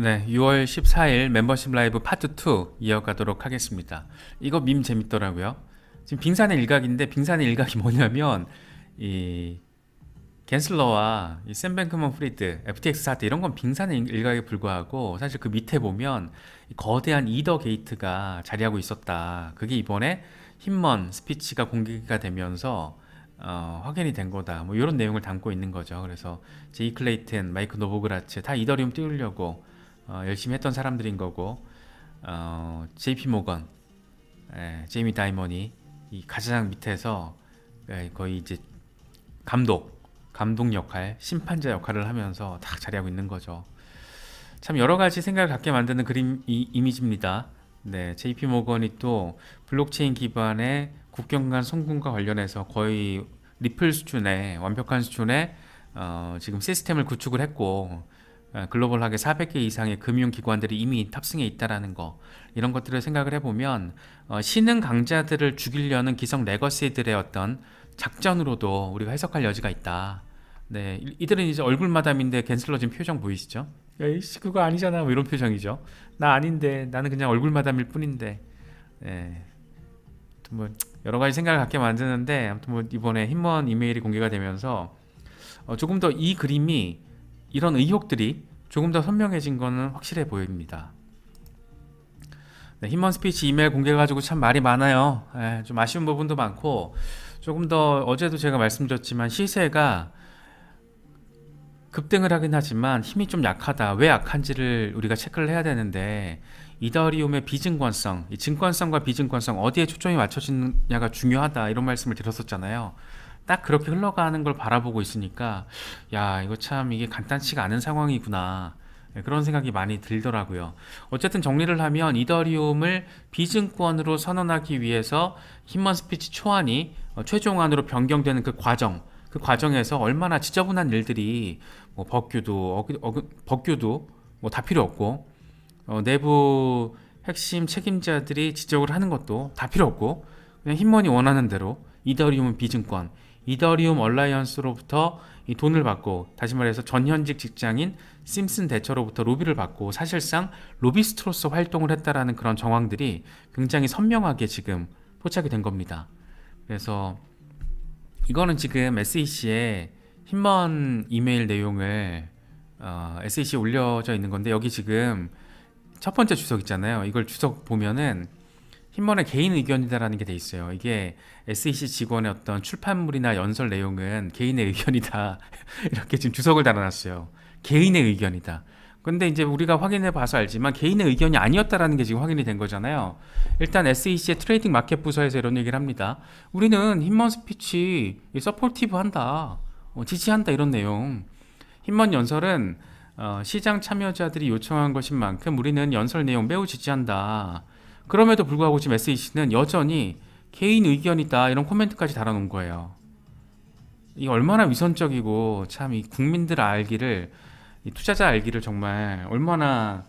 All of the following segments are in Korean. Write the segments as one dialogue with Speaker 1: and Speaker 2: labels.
Speaker 1: 네, 6월 14일 멤버십 라이브 파트 2 이어가도록 하겠습니다. 이거 밈 재밌더라고요. 지금 빙산의 일각인데 빙산의 일각이 뭐냐면 이 겐슬러와 이뱅크먼 프리드, FTX 사태 이런 건 빙산의 일각에 불과하고 사실 그 밑에 보면 거대한 이더 게이트가 자리하고 있었다. 그게 이번에 힘먼 스피치가 공개가 되면서 어, 확인이 된 거다. 뭐 이런 내용을 담고 있는 거죠. 그래서 제이 클레이튼, 마이크 노보그라츠 다 이더리움 띄우려고 어, 열심히 했던 사람들인 거고 어, JP 모건, 예, 제이미 다이먼이 이 가장 밑에서 예, 거의 이제 감독, 감독 역할, 심판자 역할을 하면서 다 자리하고 있는 거죠. 참 여러 가지 생각을 갖게 만드는 그림 이, 이미지입니다. 네, JP 모건이 또 블록체인 기반의 국경 간 송금과 관련해서 거의 리플 수준의 완벽한 수준의 어, 지금 시스템을 구축을 했고 예, 글로벌하게 400개 이상의 금융기관들이 이미 탑승해 있다라는 거 이런 것들을 생각을 해보면 어, 신흥 강자들을 죽이려는 기성 레거시들의 어떤 작전으로도 우리가 해석할 여지가 있다. 네, 이들은 이제 얼굴 마담인데 겐슬러 지 표정 보이시죠? 야이씨 그거 아니잖아 뭐 이런 표정이죠. 나 아닌데 나는 그냥 얼굴 마담일 뿐인데. 네. 뭐 여러 가지 생각을 갖게 만드는데 아무튼 뭐 이번에 힘먼 이메일이 공개가 되면서 어, 조금 더 이 그림이 이런 의혹들이 조금 더 선명해진 것은 확실해 보입니다. 네, 힘먼 스피치 이메일 공개 가지고 참 말이 많아요. 에, 예, 좀 아쉬운 부분도 많고 조금 더 어제도 제가 말씀드렸지만 시세가 급등을 하긴 하지만 힘이 좀 약하다. 왜 약한지를 우리가 체크를 해야 되는데 이더리움의 비증권성, 증권성과 비증권성 어디에 초점이 맞춰지느냐가 중요하다 이런 말씀을 드렸었잖아요. 딱 그렇게 흘러가는 걸 바라보고 있으니까 야 이거 참 이게 간단치가 않은 상황이구나 예, 그런 생각이 많이 들더라고요. 어쨌든 정리를 하면 이더리움을 비증권으로 선언하기 위해서 힘먼 스피치 초안이 어, 최종안으로 변경되는 그 과정 그 과정에서 얼마나 지저분한 일들이 뭐 법규도 어, 어, 법규도 뭐다 필요 없고 어, 내부 핵심 책임자들이 지적을 하는 것도 다 필요 없고 그냥 힘먼이 원하는 대로 이더리움은 비증권 이더리움 얼라이언스로부터 이 돈을 받고 다시 말해서 전현직 직장인 심슨 대처로부터 로비를 받고 사실상 로비스트로서 활동을 했다라는 그런 정황들이 굉장히 선명하게 지금 포착이 된 겁니다. 그래서 이거는 지금 s e c 에 흰먼 이메일 내용을 어, SEC에 올려져 있는 건데 여기 지금 첫 번째 주석 있잖아요. 이걸 주석 보면은 팀원의 개인 의견이다라는 게 돼 있어요. 이게 SEC 직원의 어떤 출판물이나 연설 내용은 개인의 의견이다. 이렇게 지금 주석을 달아놨어요. 개인의 의견이다. 근데 이제 우리가 확인해 봐서 알지만 개인의 의견이 아니었다라는 게 지금 확인이 된 거잖아요. 일단 SEC의 트레이딩 마켓 부서에서 이런 얘기를 합니다. 우리는 힘먼 스피치 서포티브 한다. 어, 지지한다 이런 내용. 힘먼 연설은 어, 시장 참여자들이 요청한 것인 만큼 우리는 연설 내용 매우 지지한다. 그럼에도 불구하고 지금 SEC는 여전히 개인 의견이다 이런 코멘트까지 달아놓은 거예요. 이 얼마나 위선적이고 참 이 국민들 알기를 이 투자자 알기를 정말 얼마나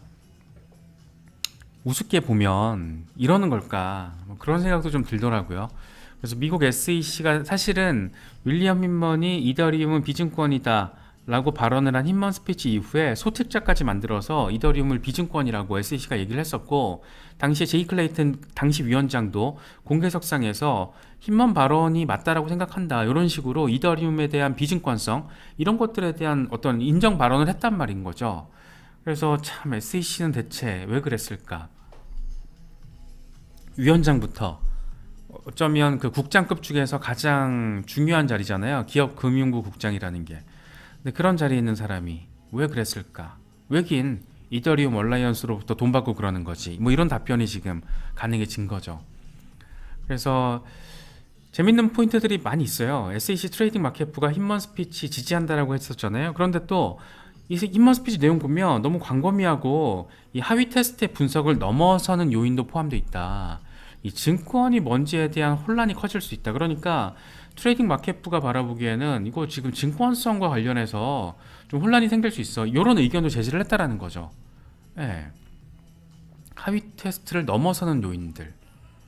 Speaker 1: 우습게 보면 이러는 걸까 뭐 그런 생각도 좀 들더라고요. 그래서 미국 SEC가 사실은 윌리엄 민먼이 이더리움은 비증권이다 라고 발언을 한 힌먼 스피치 이후에 소책자까지 만들어서 이더리움을 비증권이라고 SEC가 얘기를 했었고 당시에 제이 클레이튼 당시 위원장도 공개석상에서 힌먼 발언이 맞다라고 생각한다 이런 식으로 이더리움에 대한 비증권성 이런 것들에 대한 어떤 인정 발언을 했단 말인 거죠 그래서 참 SEC는 대체 왜 그랬을까 위원장부터 어쩌면 그 국장급 중에서 가장 중요한 자리잖아요 기업금융국 국장이라는 게 근데 그런 자리에 있는 사람이 왜 그랬을까? 왜긴 이더리움 얼라이언스로부터 돈 받고 그러는 거지. 뭐 이런 답변이 지금 가능해진 거죠. 그래서 재밌는 포인트들이 많이 있어요. SEC 트레이딩 마켓부가 힌먼 스피치 지지한다라고 했었잖아요. 그런데 또이 힌먼 스피치 내용 보면 너무 광범위하고 이 하위 테스트의 분석을 넘어서는 요인도 포함되어 있다. 이 증권이 뭔지에 대한 혼란이 커질 수 있다. 그러니까 트레이딩 마켓부가 바라보기에는 이거 지금 증권성과 관련해서 좀 혼란이 생길 수 있어 이런 의견도 제시를 했다라는 거죠 예. 하위 테스트를 넘어서는 요인들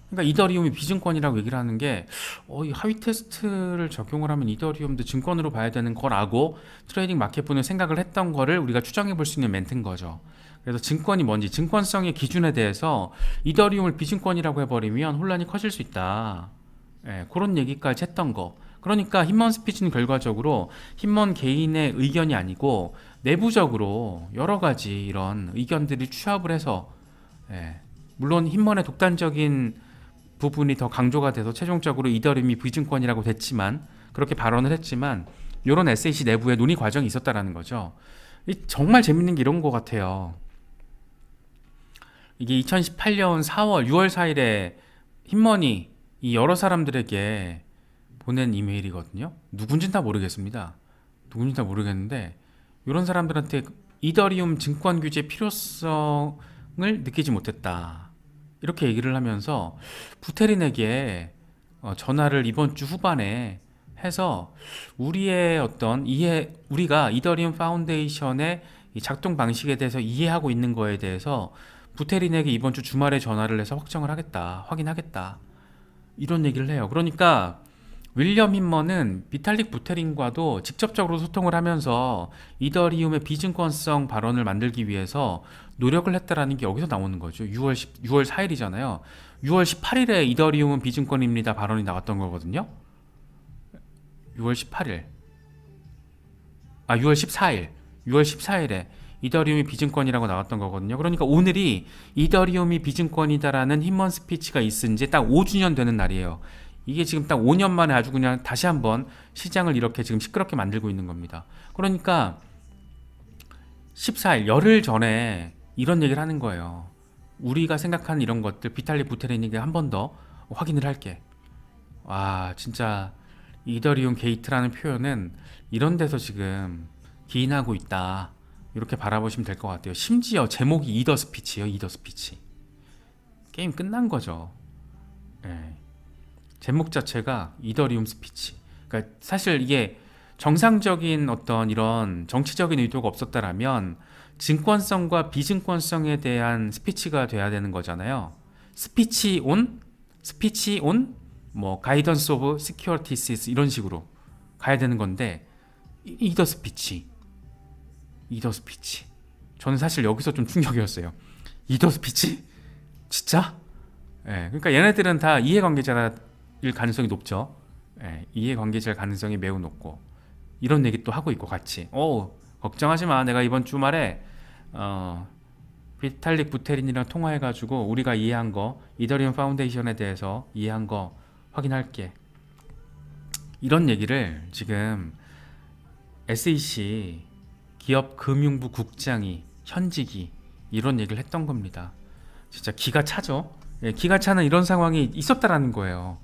Speaker 1: 그러니까 이더리움이 비증권이라고 얘기를 하는 게 어, 이 하위 테스트를 적용을 하면 이더리움도 증권으로 봐야 되는 거라고 트레이딩 마켓부는 생각을 했던 거를 우리가 추정해 볼 수 있는 멘트인 거죠 그래서 증권이 뭔지 증권성의 기준에 대해서 이더리움을 비증권이라고 해버리면 혼란이 커질 수 있다 예, 그런 얘기까지 했던 거. 그러니까 힘먼 스피치는 결과적으로 힘먼 개인의 의견이 아니고 내부적으로 여러 가지 이런 의견들이 취합을 해서 예, 물론 힘먼의 독단적인 부분이 더 강조가 돼서 최종적으로 이더름이 비증권이라고 됐지만 그렇게 발언을 했지만 이런 SEC 내부의 논의 과정이 있었다라는 거죠. 정말 재밌는 게 이런 것 같아요. 이게 2018년 4월 6월 4일에 힘먼이 이 여러 사람들에게 보낸 이메일이거든요. 누군진 다 모르겠습니다. 누군진 다 모르겠는데 이런 사람들한테 이더리움 증권 규제 필요성을 느끼지 못했다. 이렇게 얘기를 하면서 부테린에게 어, 전화를 이번 주 후반에 해서 우리의 어떤 이해 우리가 이더리움 파운데이션의 작동 방식에 대해서 이해하고 있는 거에 대해서 부테린에게 이번 주 주말에 전화를 해서 확정을 하겠다. 확인하겠다. 이런 얘기를 해요. 그러니까 윌리엄 힘머는 비탈릭 부테린과도 직접적으로 소통을 하면서 이더리움의 비증권성 발언을 만들기 위해서 노력을 했다라는 게 여기서 나오는 거죠. 6월 10, 6월 4일이잖아요. 6월 18일에 이더리움은 비증권입니다 발언이 나왔던 거거든요. 6월 18일. 아, 6월 14일. 6월 14일에 이더리움이 비증권이라고 나왔던 거거든요. 그러니까 오늘이 이더리움이 비증권이다라는 힘먼 스피치가 있은 지딱 5주년 되는 날이에요. 이게 지금 딱 5년 만에 아주 그냥 다시 한번 시장을 이렇게 지금 시끄럽게 만들고 있는 겁니다. 그러니까 14일 열흘 전에 이런 얘기를 하는 거예요. 우리가 생각하는 이런 것들 비탈리 부테린에게 한번 더 확인을 할게. 와 진짜 이더리움 게이트라는 표현은 이런 데서 지금 기인하고 있다. 이렇게 바라보시면 될 것 같아요. 심지어 제목이 이더 스피치예요. 이더 스피치. 게임 끝난 거죠. 네. 제목 자체가 이더리움 스피치. 그러니까 사실 이게 정상적인 어떤 이런 정치적인 의도가 없었다면 증권성과 비증권성에 대한 스피치가 돼야 되는 거잖아요. 스피치 온, 스피치 온, 뭐 가이던스 오브 시큐어티스 이런 식으로 가야 되는 건데 이더 스피치. 이더스피치. 저는 사실 여기서 좀 충격이었어요. 이더스피치? 진짜? 예, 그러니까 얘네들은 다 이해관계자일 가능성이 높죠. 예, 이해관계자일 가능성이 매우 높고 이런 얘기 또 하고 있고 같이. 어, 걱정하지 마. 내가 이번 주말에 어, 비탈릭 부테린이랑 통화해가지고 우리가 이해한 거 이더리움 파운데이션에 대해서 이해한 거 확인할게. 이런 얘기를 지금 SEC 기업 금융부 국장이 현직이 이런 얘기를 했던 겁니다. 진짜 기가 차죠. 예, 기가 차는 이런 상황이 있었다라는 거예요.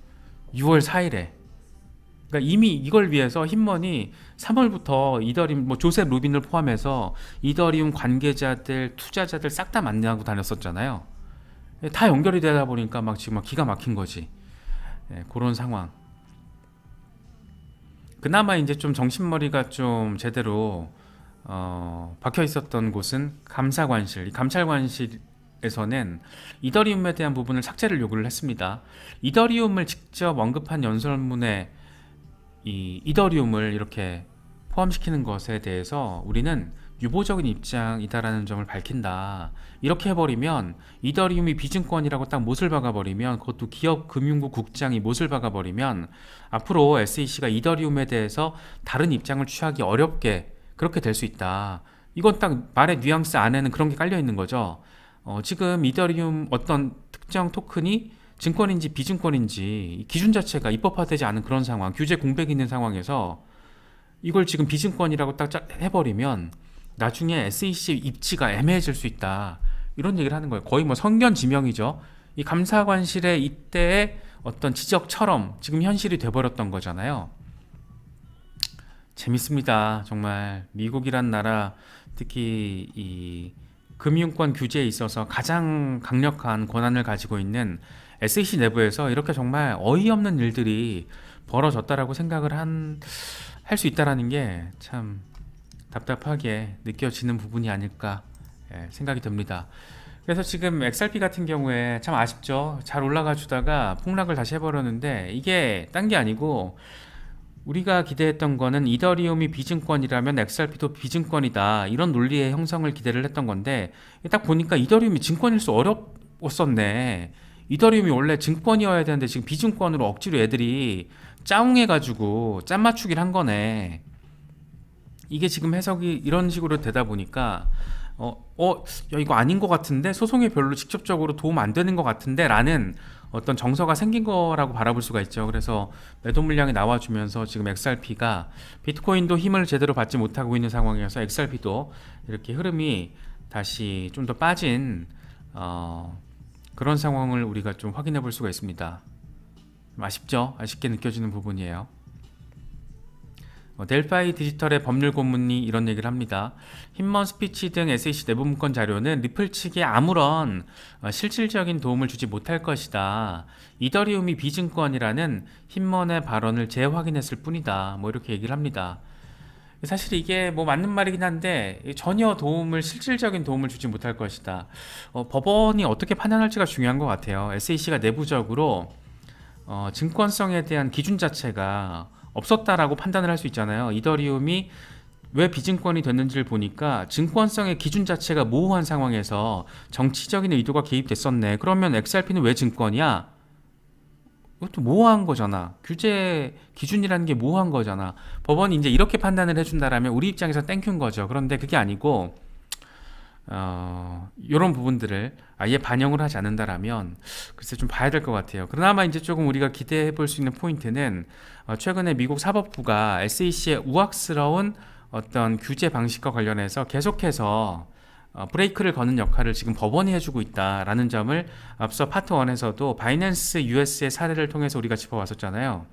Speaker 1: 6월 4일에. 그러니까 이미 이걸 위해서 흰머니 3월부터 이더리움 뭐 조셉 루빈을 포함해서 이더리움 관계자들 투자자들 싹 다 만나고 다녔었잖아요. 예, 다 연결이 되다 보니까 막 지금 막 기가 막힌 거지. 예, 그런 상황. 그나마 이제 좀 정신머리가 좀 제대로 어, 박혀 있었던 곳은 감사관실, 감찰관실에서는 이더리움에 대한 부분을 삭제를 요구를 했습니다. 이더리움을 직접 언급한 연설문에 이 이더리움을 이렇게 포함시키는 것에 대해서 우리는 유보적인 입장이다라는 점을 밝힌다. 이렇게 해버리면 이더리움이 비증권이라고 딱 못을 박아버리면 그것도 기업금융국 국장이 못을 박아버리면 앞으로 SEC가 이더리움에 대해서 다른 입장을 취하기 어렵게 그렇게 될 수 있다. 이건 딱 말의 뉘앙스 안에는 그런 게 깔려 있는 거죠. 어, 지금 이더리움 어떤 특정 토큰이 증권인지 비증권인지 기준 자체가 입법화되지 않은 그런 상황, 규제 공백이 있는 상황에서 이걸 지금 비증권이라고 딱 해버리면 나중에 SEC 입지가 애매해질 수 있다. 이런 얘기를 하는 거예요. 거의 뭐 성견 지명이죠. 이 감사관실의 이때의 어떤 지적처럼 지금 현실이 돼버렸던 거잖아요. 재밌습니다. 정말 미국이란 나라 특히 이 금융권 규제에 있어서 가장 강력한 권한을 가지고 있는 SEC 내부에서 이렇게 정말 어이없는 일들이 벌어졌다라고 생각을 한 할 수 있다라는 게 참 답답하게 느껴지는 부분이 아닐까 예, 생각이 듭니다. 그래서 지금 XRP 같은 경우에 참 아쉽죠. 잘 올라가 주다가 폭락을 다시 해버렸는데 이게 딴 게 아니고 우리가 기대했던 거는 이더리움이 비증권이라면 XRP도 비증권이다 이런 논리의 형성을 기대를 했던 건데 딱 보니까 이더리움이 증권일 수 어렵었었네 이더리움이 원래 증권이어야 되는데 지금 비증권으로 억지로 애들이 짜웅해가지고 짠맞추기를 한 거네 이게 지금 해석이 이런 식으로 되다 보니까 어, 어, 야, 이거 아닌 것 같은데 소송에 별로 직접적으로 도움 안 되는 것 같은데 라는 어떤 정서가 생긴 거라고 바라볼 수가 있죠. 그래서 매도 물량이 나와주면서 지금 XRP가 비트코인도 힘을 제대로 받지 못하고 있는 상황이어서 XRP도 이렇게 흐름이 다시 좀 더 빠진 어, 그런 상황을 우리가 좀 확인해 볼 수가 있습니다. 아쉽죠? 아쉽게 느껴지는 부분이에요. 뭐 델파이 디지털의 법률 고문이 이런 얘기를 합니다. 힌먼 스피치 등 SEC 내부 문건 자료는 리플 측에 아무런 어, 실질적인 도움을 주지 못할 것이다. 이더리움이 비증권이라는 힌먼의 발언을 재확인했을 뿐이다. 뭐 이렇게 얘기를 합니다. 사실 이게 뭐 맞는 말이긴 한데 전혀 도움을 실질적인 도움을 주지 못할 것이다. 어, 법원이 어떻게 판단할지가 중요한 것 같아요. SEC가 내부적으로 어, 증권성에 대한 기준 자체가 없었다라고 판단을 할 수 있잖아요. 이더리움이 왜 비증권이 됐는지를 보니까 증권성의 기준 자체가 모호한 상황에서 정치적인 의도가 개입됐었네. 그러면 XRP는 왜 증권이야? 이것도 모호한 거잖아. 규제 기준이라는 게 모호한 거잖아. 법원이 이제 이렇게 판단을 해준다라면 우리 입장에서 땡큐인 거죠. 그런데 그게 아니고 어, 이런 부분들을 아예 반영을 하지 않는다라면 글쎄 좀 봐야 될 것 같아요. 그나마 이제 조금 우리가 기대해 볼 수 있는 포인트는 어, 최근에 미국 사법부가 SEC의 우악스러운 어떤 규제 방식과 관련해서 계속해서 어, 브레이크를 거는 역할을 지금 법원이 해주고 있다라는 점을 앞서 파트 1에서도 바이낸스 US의 사례를 통해서 우리가 짚어왔었잖아요.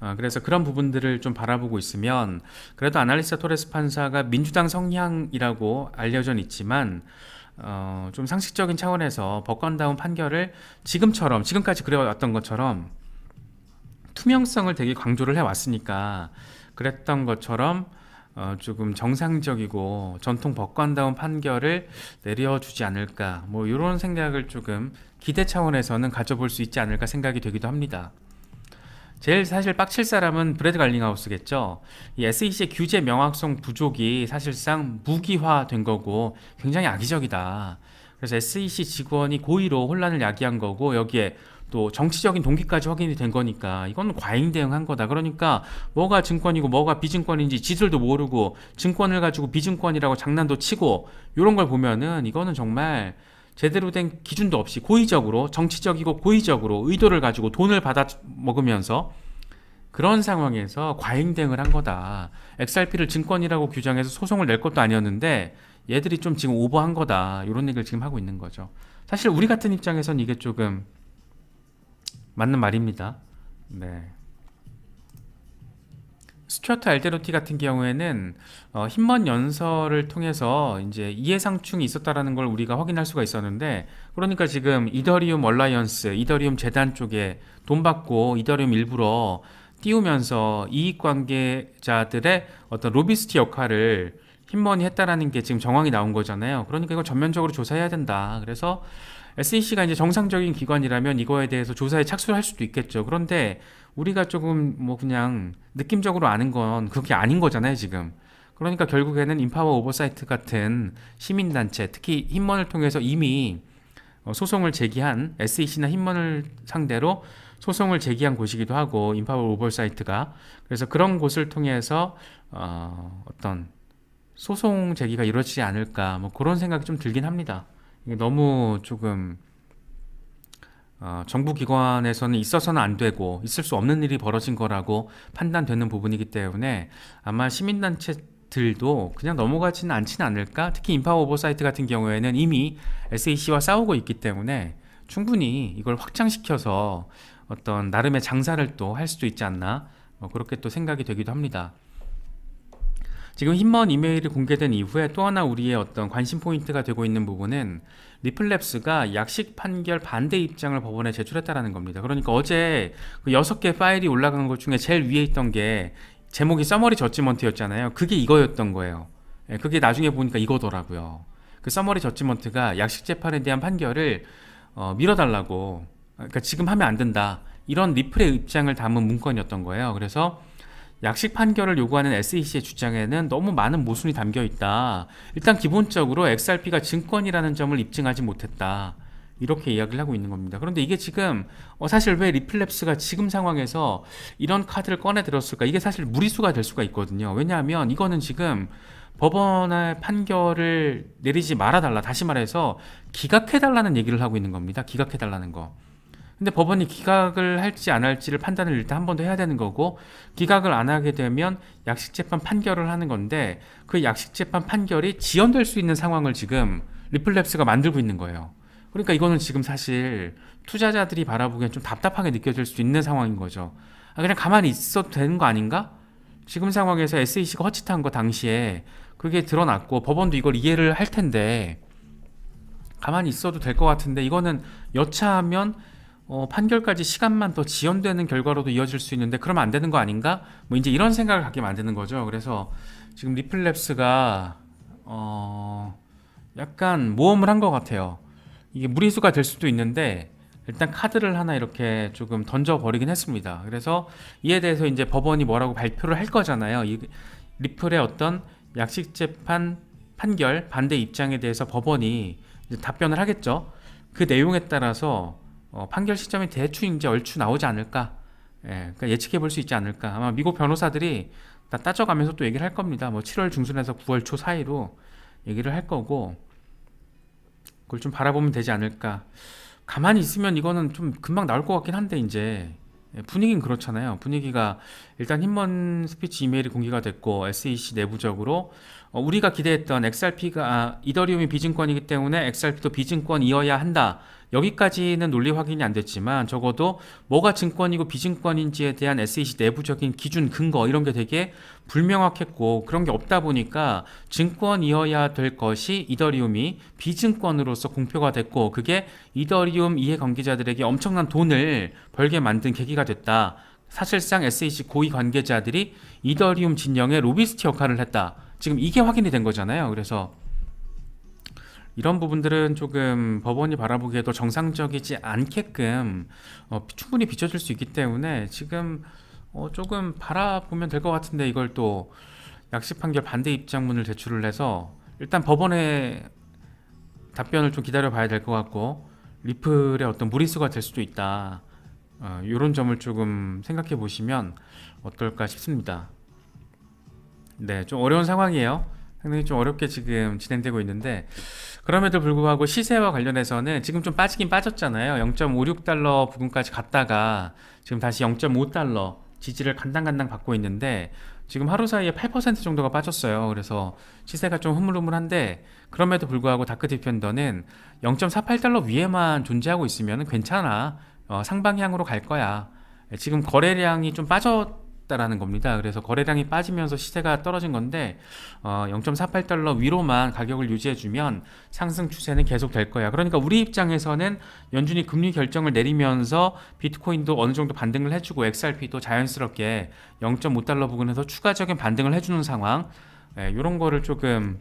Speaker 1: 어, 그래서 그런 부분들을 좀 바라보고 있으면 그래도 아날리스타 토레스 판사가 민주당 성향이라고 알려져 있지만 어, 좀 상식적인 차원에서 법관다운 판결을 지금처럼 지금까지 그려왔던 것처럼 투명성을 되게 강조를 해왔으니까 그랬던 것처럼 어, 조금 정상적이고 전통 법관다운 판결을 내려주지 않을까 뭐 이런 생각을 조금 기대 차원에서는 가져볼 수 있지 않을까 생각이 되기도 합니다. 제일 사실 빡칠 사람은 브레드 갈링하우스겠죠. 이 SEC의 규제 명확성 부족이 사실상 무기화된 거고 굉장히 악의적이다. 그래서 SEC 직원이 고의로 혼란을 야기한 거고 여기에 또 정치적인 동기까지 확인이 된 거니까 이건 과잉 대응한 거다. 그러니까 뭐가 증권이고 뭐가 비증권인지 지들도 모르고 증권을 가지고 비증권이라고 장난도 치고 이런 걸 보면은 이거는 정말 제대로 된 기준도 없이 고의적으로 정치적이고 고의적으로 의도를 가지고 돈을 받아 먹으면서 그런 상황에서 과잉 대응을 한 거다. XRP를 증권이라고 규정해서 소송을 낼 것도 아니었는데 얘들이 좀 지금 오버한 거다. 이런 얘기를 지금 하고 있는 거죠. 사실 우리 같은 입장에선 이게 조금 맞는 말입니다. 네. 스튜어트 알데로티 같은 경우에는 어, 힌먼 연설을 통해서 이제 이해상충이 있었다라는 걸 우리가 확인할 수가 있었는데 그러니까 지금 이더리움 얼라이언스, 이더리움 재단 쪽에 돈 받고 이더리움 일부러 띄우면서 이익 관계자들의 어떤 로비스트 역할을 힘먼이 했다라는 게 지금 정황이 나온 거잖아요. 그러니까 이거 전면적으로 조사해야 된다. 그래서 SEC가 이제 정상적인 기관이라면 이거에 대해서 조사에 착수할 를 수도 있겠죠. 그런데 우리가 조금 뭐 그냥 느낌적으로 아는 건 그게 아닌 거잖아요, 지금. 그러니까 결국에는 인파워 오버사이트 같은 시민단체, 특히 힘먼을 통해서 이미 어, 소송을 제기한 SEC나 힘먼을 상대로 소송을 제기한 곳이기도 하고 인파워 오버사이트가 그래서 그런 곳을 통해서 어, 어떤 소송 제기가 이루어지지 않을까 뭐 그런 생각이 좀 들긴 합니다. 이게 너무 조금 어, 정부 기관에서는 있어서는 안 되고 있을 수 없는 일이 벌어진 거라고 판단되는 부분이기 때문에 아마 시민단체 들도 그냥 넘어가지는 않지는 않을까? 특히 인파 오버사이트 같은 경우에는 이미 SEC와 싸우고 있기 때문에 충분히 이걸 확장시켜서 어떤 나름의 장사를 또 할 수도 있지 않나 뭐 그렇게 또 생각이 되기도 합니다. 지금 힘먼 이메일이 공개된 이후에 또 하나 우리의 어떤 관심 포인트가 되고 있는 부분은 리플랩스가 약식 판결 반대 입장을 법원에 제출했다라는 겁니다. 그러니까 어제 그 6개 파일이 올라간 것 중에 제일 위에 있던 게 제목이 써머리젖지먼트였잖아요 그게 이거였던 거예요. 예, 그게 나중에 보니까 이거더라고요. 그 서머리 젖지먼트가 약식 재판에 대한 판결을 어, 밀어달라고 그러니까 지금 하면 안 된다. 이런 리플의 입장을 담은 문건이었던 거예요. 그래서 약식 판결을 요구하는 SEC의 주장에는 너무 많은 모순이 담겨 있다. 일단 기본적으로 XRP가 증권이라는 점을 입증하지 못했다. 이렇게 이야기를 하고 있는 겁니다. 그런데 이게 지금 어 사실 왜 리플랩스가 지금 상황에서 이런 카드를 꺼내 들었을까? 이게 사실 무리수가 될 수가 있거든요. 왜냐하면 이거는 지금 법원의 판결을 내리지 말아달라. 다시 말해서 기각해달라는 얘기를 하고 있는 겁니다. 기각해달라는 거. 근데 법원이 기각을 할지 안 할지를 판단을 일단 한 번 더 해야 되는 거고 기각을 안 하게 되면 약식 재판 판결을 하는 건데 그 약식 재판 판결이 지연될 수 있는 상황을 지금 리플랩스가 만들고 있는 거예요. 그러니까 이거는 지금 사실 투자자들이 바라보기엔 좀 답답하게 느껴질 수 있는 상황인 거죠. 아, 그냥 가만히 있어도 되는 거 아닌가? 지금 상황에서 SEC가 허짓한 거 당시에 그게 드러났고 법원도 이걸 이해를 할 텐데 가만히 있어도 될 것 같은데 이거는 여차하면 어, 판결까지 시간만 더 지연되는 결과로도 이어질 수 있는데 그러면 안 되는 거 아닌가? 뭐 이제 이런 생각을 갖게 만드는 거죠. 그래서 지금 리플랩스가 어, 약간 모험을 한 것 같아요. 이게 무리수가 될 수도 있는데 일단 카드를 하나 이렇게 조금 던져 버리긴 했습니다. 그래서 이에 대해서 이제 법원이 뭐라고 발표를 할 거잖아요. 이 리플의 어떤 약식 재판 판결 반대 입장에 대해서 법원이 답변을 하겠죠. 그 내용에 따라서 어, 판결 시점이 대충 이제 얼추 나오지 않을까 예, 그러니까 예측해 볼 수 있지 않을까 아마 미국 변호사들이 다 따져가면서 또 얘기를 할 겁니다 뭐 7월 중순에서 9월 초 사이로 얘기를 할 거고 그걸 좀 바라보면 되지 않을까 가만히 있으면 이거는 좀 금방 나올 것 같긴 한데 이제 예, 분위기는 그렇잖아요 분위기가 일단 힘먼 스피치 이메일이 공개가 됐고 SEC 내부적으로 어, 우리가 기대했던 XRP가 아, 이더리움이 비증권이기 때문에 XRP도 비증권이어야 한다 여기까지는 논리 확인이 안 됐지만 적어도 뭐가 증권이고 비증권인지에 대한 SEC 내부적인 기준 근거 이런 게 되게 불명확했고 그런 게 없다 보니까 증권이어야 될 것이 이더리움이 비증권으로서 공표가 됐고 그게 이더리움 이해 관계자들에게 엄청난 돈을 벌게 만든 계기가 됐다. 사실상 SEC 고위 관계자들이 이더리움 진영의 로비스트 역할을 했다. 지금 이게 확인이 된 거잖아요. 그래서 이런 부분들은 조금 법원이 바라보기에도 정상적이지 않게끔 어, 충분히 비춰질 수 있기 때문에 지금 어, 조금 바라보면 될 것 같은데 이걸 또 약식 판결 반대 입장문을 제출을 해서 일단 법원의 답변을 좀 기다려봐야 될 것 같고 리플의 어떤 무리수가 될 수도 있다. 어, 이런 점을 조금 생각해 보시면 어떨까 싶습니다. 네, 좀 어려운 상황이에요. 상당히 좀 어렵게 지금 진행되고 있는데 그럼에도 불구하고 시세와 관련해서는 지금 좀 빠지긴 빠졌잖아요. 0.56달러 부근까지 갔다가 지금 다시 0.5달러 지지를 간당간당 받고 있는데 지금 하루 사이에 8% 정도가 빠졌어요. 그래서 시세가 좀 흐물흐물한데 그럼에도 불구하고 다크 디펜더는 0.48달러 위에만 존재하고 있으면 괜찮아. 어, 상방향으로 갈 거야. 지금 거래량이 좀빠졌 다라는 겁니다. 그래서 거래량이 빠지면서 시세가 떨어진 건데 어, 0.48달러 위로만 가격을 유지해주면 상승 추세는 계속 될 거야. 그러니까 우리 입장에서는 연준이 금리 결정을 내리면서 비트코인도 어느 정도 반등을 해주고 XRP도 자연스럽게 0.5달러 부근에서 추가적인 반등을 해주는 상황 예, 이런 거를 조금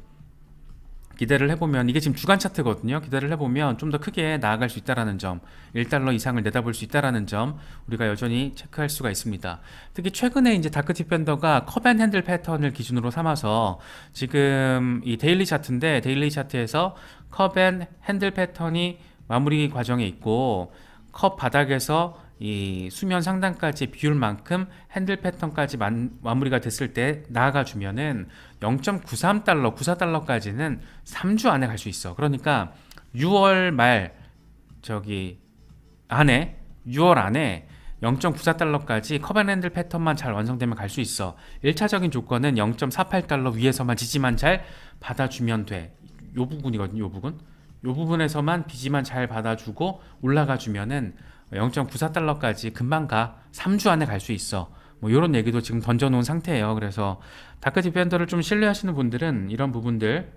Speaker 1: 기대를 해보면 이게 지금 주간 차트거든요. 기대를 해보면 좀 더 크게 나아갈 수 있다라는 점, 1달러 이상을 내다볼 수 있다라는 점 우리가 여전히 체크할 수가 있습니다. 특히 최근에 이제 다크 디펜더가 커벤 핸들 패턴을 기준으로 삼아서 지금 이 데일리 차트인데 데일리 차트에서 커벤 핸들 패턴이 마무리 과정에 있고 컵 바닥에서 이 수면 상단까지 비율 만큼 핸들 패턴까지 만, 마무리가 됐을 때 나아가 주면은 0.93달러, 94달러까지는 3주 안에 갈 수 있어. 그러니까 6월 말 저기 안에 6월 안에 0.94달러까지 커버핸들 패턴만 잘 완성되면 갈 수 있어. 1차적인 조건은 0.48달러 위에서만 지지만 잘 받아주면 돼. 요 부분이거든, 요 부분. 요 부분에서만 비지만 잘 받아주고 올라가 주면은 0.94달러까지 금방 가. 3주 안에 갈 수 있어. 뭐 이런 얘기도 지금 던져놓은 상태예요. 그래서 다크 디펜더를 좀 신뢰하시는 분들은 이런 부분들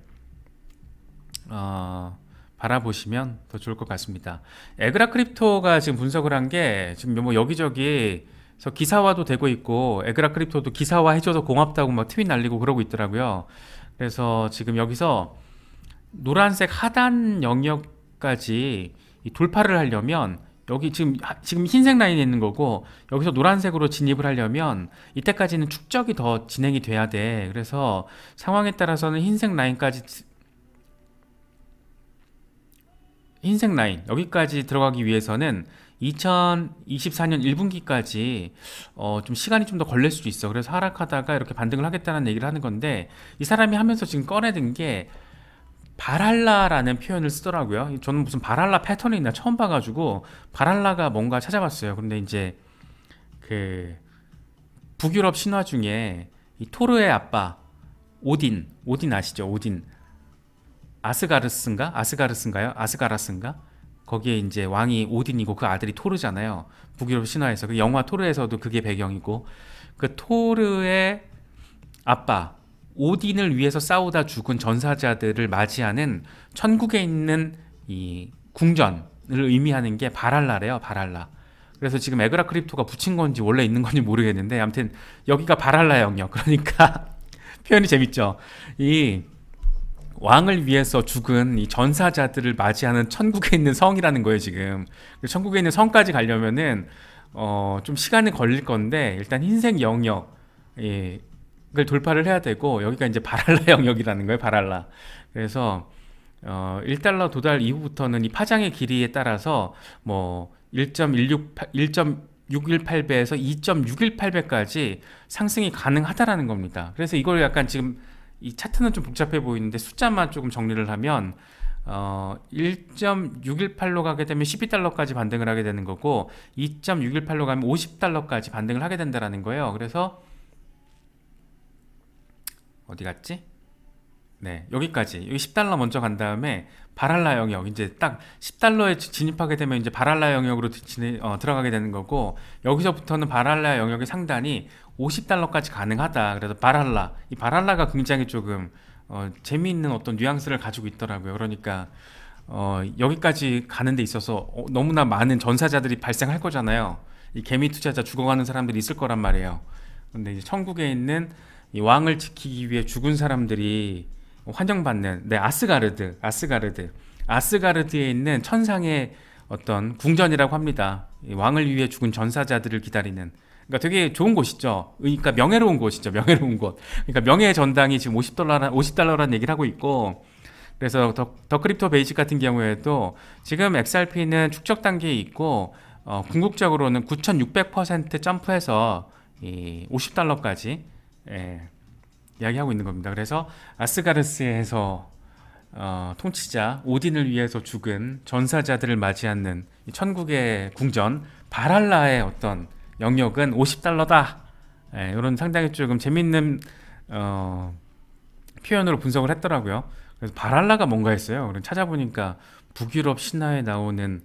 Speaker 1: 어, 바라보시면 더 좋을 것 같습니다. 에그라 크립토가 지금 분석을 한 게 지금 뭐 여기저기 서 기사화도 되고 있고 에그라 크립토도 기사화 해줘서 고맙다고 막 트윗 날리고 그러고 있더라고요. 그래서 지금 여기서 노란색 하단 영역까지 돌파를 하려면 여기 지금 지금 흰색 라인에 있는 거고 여기서 노란색으로 진입을 하려면 이때까지는 축적이 더 진행이 돼야 돼. 그래서 상황에 따라서는 흰색 라인까지 흰색 라인 여기까지 들어가기 위해서는 2024년 1분기까지 어 좀 시간이 좀 더 걸릴 수도 있어. 그래서 하락하다가 이렇게 반등을 하겠다는 얘기를 하는 건데 이 사람이 하면서 지금 꺼내든 게 바랄라라는 표현을 쓰더라고요. 저는 무슨 바랄라 패턴이 있나 처음 봐가지고 바랄라가 뭔가 찾아봤어요. 근데 이제 그 북유럽 신화 중에 토르의 아빠 오딘, 오딘 아시죠? 오딘 아스가르스인가? 아스가르스인가요? 아스가라스인가? 거기에 이제 왕이 오딘이고 그 아들이 토르잖아요. 북유럽 신화에서 그 영화 토르에서도 그게 배경이고 그 토르의 아빠 오딘을 위해서 싸우다 죽은 전사자들을 맞이하는 천국에 있는 이 궁전을 의미하는 게 바랄라래요. 바랄라. 그래서 지금 에그라 크립토가 붙인 건지 원래 있는 건지 모르겠는데 아무튼 여기가 바랄라 영역. 그러니까 표현이 재밌죠. 이 왕을 위해서 죽은 이 전사자들을 맞이하는 천국에 있는 성이라는 거예요, 지금. 천국에 있는 성까지 가려면은 어, 좀 시간이 걸릴 건데 일단 흰색 영역 예, 그걸 돌파를 해야 되고 여기가 이제 바랄라 영역이라는 거예요. 바랄라. 그래서 어 1달러 도달 이후부터는 이 파장의 길이에 따라서 뭐1.168 1.618배에서 2.618배까지 상승이 가능하다라는 겁니다. 그래서 이걸 약간 지금 이 차트는 좀 복잡해 보이는데 숫자만 조금 정리를 하면 어 1.618로 가게 되면 12달러까지 반등을 하게 되는 거고 2.618로 가면 50달러까지 반등을 하게 된다라는 거예요. 그래서 어디 갔지? 네 여기까지 여기 10달러 먼저 간 다음에 바랄라 영역 이제 딱 10달러에 진입하게 되면 이제 바랄라 영역으로 진입, 어, 들어가게 되는 거고 여기서부터는 바랄라 영역의 상단이 50달러까지 가능하다 그래서 바랄라 이 바랄라가 굉장히 조금 어, 재미있는 어떤 뉘앙스를 가지고 있더라고요 그러니까 어, 여기까지 가는 데 있어서 어, 너무나 많은 전사자들이 발생할 거잖아요 이 개미 투자자 죽어가는 사람들이 있을 거란 말이에요 근데 이제 천국에 있는 이 왕을 지키기 위해 죽은 사람들이 환영받는 네 아스가르드 아스가르드 아스가르드에 있는 천상의 어떤 궁전이라고 합니다. 왕을 위해 죽은 전사자들을 기다리는 그러니까 되게 좋은 곳이죠. 그러니까 명예로운 곳이죠. 명예로운 곳. 그러니까 명예의 전당이 지금 50달러 50달러라는 얘기를 하고 있고 그래서 더, 더 크립토 베이직 같은 경우에도 지금 XRP는 축적 단계에 있고 어, 궁극적으로는 9,600% 점프해서 이 50달러까지 예, 이야기하고 있는 겁니다. 그래서 아스가르스에서 어, 통치자 오딘을 위해서 죽은 전사자들을 맞이하는 천국의 궁전 바랄라의 어떤 영역은 50달러다. 예, 이런 상당히 조금 재밌는 어, 표현으로 분석을 했더라고요. 그래서 바랄라가 뭔가 했어요. 찾아보니까 북유럽 신화에 나오는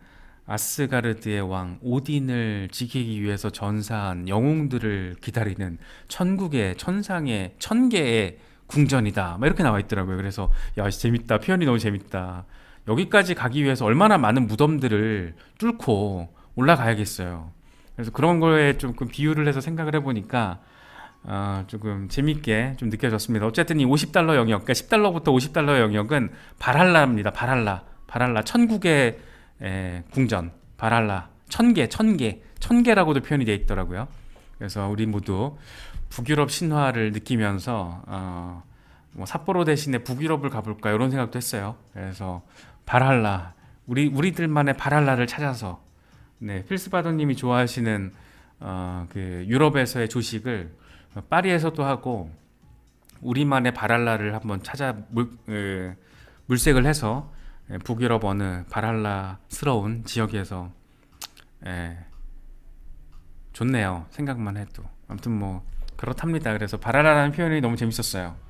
Speaker 1: 아스가르드의 왕 오딘을 지키기 위해서 전사한 영웅들을 기다리는 천국의 천상의 천계의 궁전이다. 막 이렇게 나와 있더라고요. 그래서 야 재밌다. 표현이 너무 재밌다. 여기까지 가기 위해서 얼마나 많은 무덤들을 뚫고 올라가야겠어요. 그래서 그런 거에 조 그 비유를 해서 생각을 해보니까 어, 조금 재밌게 좀 느껴졌습니다. 어쨌든 이 50달러 영역, 그러니까 10달러부터 50달러 영역은 바랄라입니다. 바랄라, 바랄라 천국의 에, 예, 궁전, 바랄라, 천개, 천개, 천개라고도 표현이 되어 있더라고요. 그래서 우리 모두 북유럽 신화를 느끼면서 어, 뭐 삿포로 대신에 북유럽을 가볼까 이런 생각도 했어요. 그래서 바랄라, 우리 우리들만의 바랄라를 찾아서 네, 필스바더님이 좋아하시는 어, 그 유럽에서의 조식을 파리에서도 하고 우리만의 바랄라를 한번 찾아 물, 에, 그, 물색을 해서 예, 북유럽 어느 바랄라스러운 지역에서 예, 좋네요. 생각만 해도 아무튼 뭐 그렇답니다. 그래서 바랄라라는 표현이 너무 재밌었어요.